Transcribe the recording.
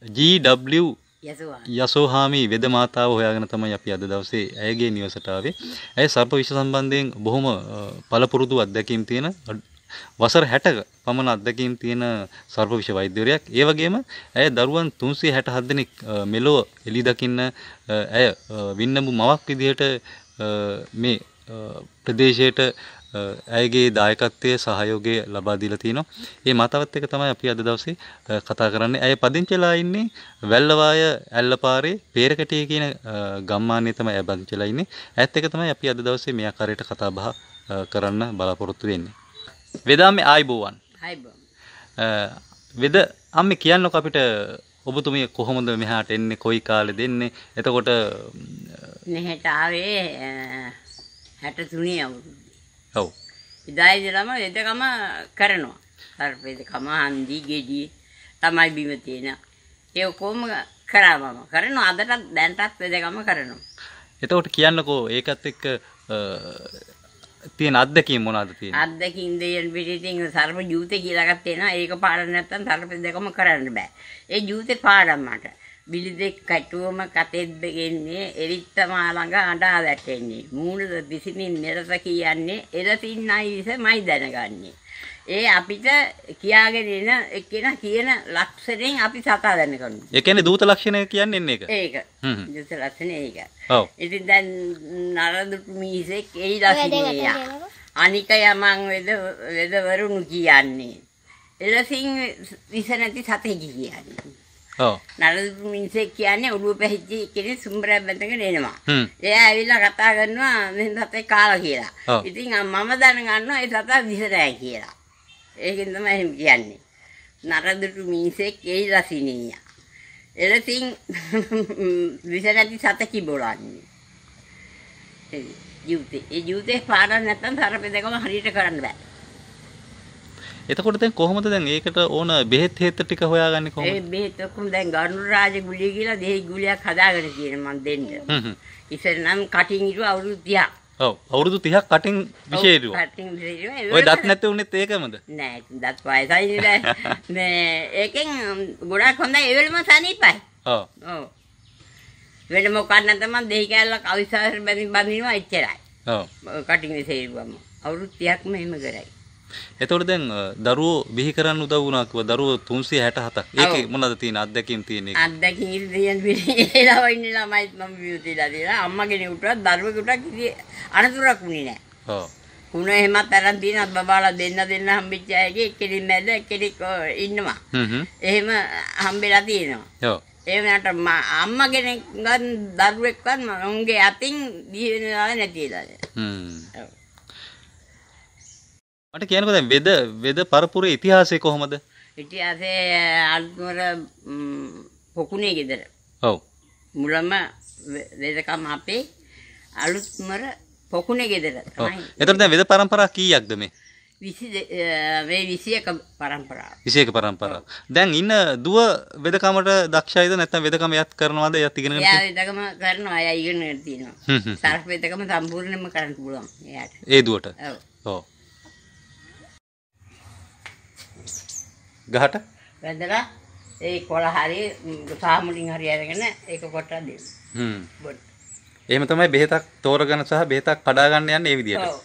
GW යසෝහාමි වෙද මාතාව හොයාගෙන තමයි අපි අද දවසේ ඇයගේ නිවසට ආවේ. ඇය සර්ප විෂ සම්බන්ධයෙන් බොහොම පළපුරුදු අත්දැකීම් තියෙන වසර 60ක පමණ අත්දැකීම් තියෙන සර්ප විෂ වෛද්‍යවරයෙක්. ඒ වගේම ඇය දරුවන් 367 දෙනෙක් මෙලොව එළි දකින්න ඇය වින්නඹු මවක් විදිහට මේ ප්‍රදේශයට ඇයගේ දායකත්වයේ සහයෝගය ලබා දීලා තිනවා. මේ මාතාවත් එක තමයි අපි අද දවසේ කතා කරන්නේ. ඇය පදිංචිලා ඉන්නේ වැල්ලවාය ඇල්ලපාරේ පේරකටිය කියන ගම්මානයේ තමයි ඇය පදිංචිලා ඉන්නේ. ඇයත් එක තමයි අපි අද දවසේ මේ ආකාරයට කතා බහ කරන්න බලාපොරොත්තු වෙන්නේ. වෙදාමේ ආයිබෝවන්. ආයිබෝවන්. වෙද අම්ම කියන්නක අපිට ඔබතුමිය කොහොමද මෙහාට එන්නේ කොයි කාලෙ දෙන්නේ එතකොට මෙහෙට ආවේ 63 අවුරුදු ඔව් එදා ඉඳලම වෙදකම කරනවා හරි වෙදකම හන්දි ගෙඩි තමයි බිම තියෙන ඒ ඔක්කොම කරා මම කරනවා අදටත් දැන්ටත් වෙදකම කරනවා එතකොට කියන්නකෝ ඒකත් එක්ක තියෙන අත්දැකීම් මොනවද තියෙන්නේ අත්දැකීම් දෙයන් පිටින් සර්ප ජීවිතේ කියලා එකක් තියෙනවා ඒක පාඩම් නැත්තම් සර්ප දෙකම කරන්න බෑ ඒ ජීවිතේ පාඩම් මට බිලිදෙක් කැටුවම කතෙද්ද ගෙන්නේ එරිත්ත මාළඟ අඬා වැටෙන්නේ මූණද විසිමින් මෙරස කියන්නේ එරසින් අයිසමයි දැනගන්නේ ඒ අපිට කියාගෙන එන එක්කෙන කියන ලක්ෂණයෙන් අපි සකා ගන්න කරනවා. ඒ කියන්නේ දූත ලක්ෂණය කියන්නේ එන්නේ ඒක. ඒක. දූත ලක්ෂණය ඒක. ඔව්. ඉතින් දැන් නරදුට මිසෙක් ඒ ලක්ෂණය. අනික යමං වෙද වෙදවරුණු කියන්නේ. එලසින් විස නැති සතෙක් කියන්නේ. නලදුපු මිනිසෙක් කියන්නේ ඔළුව පැහිච්චි කෙනෙක් සුම්බරයක් බඳගෙන එනවා. එයා ඇවිල්ලා කතා කරනවා මෙහෙන් සතේ කාලා කියලා. ඉතින් මම දැනගන්නවා ඒ සතා විස නැහැ කියලා. ඒකෙන් තමයි එහෙම කියන්නේ. නරදුටු මිනිසෙක් එයිලා සිනියා. එලසින් විස නැති සත කිබොලන්නේ. ඒ ජීවිතේ ඒ ජීවිතේ පාඩම් නැත්තම් තරපේ දෙකම හරියට කරන්න බෑ. එතකොට දැන් කොහොමද දැන් ඒකට ඕන බෙහෙත් හේත ටික හොයාගන්නේ කොහොමද? ඒ බෙහෙත් ඔක්කොම දැන් ගරුරාජ ගුලිය කියලා දෙහි ගුලියක් හදාගෙන තියෙන මම දෙන්න. හ්ම් ඉතින් නම් කටින් ඉරු අවුරුදු 30ක්. ඔව් අවුරුදු 30ක් කටින් විශේෂිරුව. කටින් විශේෂිරුව. ඔය දත් නැති උනේත් ඒකමද? නෑ දත් වයසයි නේද. මේ ඒකෙන් ගොඩක් හොඳයි ඒ වෙලම සනීපයි. ඔව්. ඔව්. වෙන මොකක් නැත්නම් මම දෙහි කැල්ලක් අවිසාර බැඳිනවා එච්චරයි. ඔව්. කටින් විශේෂිරුවම අවුරුදු 30ක්ම එහෙම කරයි. එතකොට දැන් දරුවෝ බිහි කරන්න උදව් වුණා කිව්වා දරුවෝ 367ක්. ඒකේ මොනවද තියෙන අත්දැකීම් තියෙන එක? අත්දැකීම් තියෙන පිළිලා ඉන්න ළමයි මම විවෘතිලා තියෙනවා. අම්මා කෙනෙකුටවත් දරුවෙකුටවත් කිසි අනතුරක් වුණේ නැහැ. ඔව්. උන එහෙමත් අරන් තියෙනත් බබාලා දෙන්න දෙන්න හම්බෙච්ච අයගේ එක්කෙනෙක් මැද එක්කෙනෙක් ඉන්නවා. එහෙම හම්බෙලා තියෙනවා. ඔව්. ඒ වුණාට අම්මා කෙනෙක්වත් දරුවෙක්වත් මම උන්ගේ අතින් දිවෙනවා නැතිලා. හ්ම්. ඔව්. මට කියනකො දැන් වෙද වෙද පරපුරේ ඉතිහාසය කොහොමද? ඉතිහාසය අල්තුමර පොකුණේ ගෙදර. ඔව්. මුලම වෙදකම අපේ අලුත්මර පොකුණේ ගෙදර තමයි. එතකොට දැන් වෙද પરම්පරා කීයක්ද මේ? 20 මේ 21 પરම්පරාව. 21 પરම්පරාව. දැන් ඉන්න දුව වෙදකමට දක්ෂයිද නැත්නම් වෙදකම යත් කරනවද යත් ඉගෙනගෙන? එයා වෙදකම කරනවා. එයා ඉගෙනගෙන තියෙනවා. සර්ප වෙදකම සම්පූර්ණයෙන්ම කරන්න පුළුවන් එයාට. ඒ දුවට. ඔව්. ඔව්. ගහට වැදලා ඒ කොළ හරි සාමුලින් හරි අරගෙන ඒක කොටලා දෙන්න. හ්ම්. එහෙම තමයි බෙහෙතක් තෝරගන්න සහ බෙහෙතක් කඩා ගන්න යන්නේ මේ විදියට. ඔව්.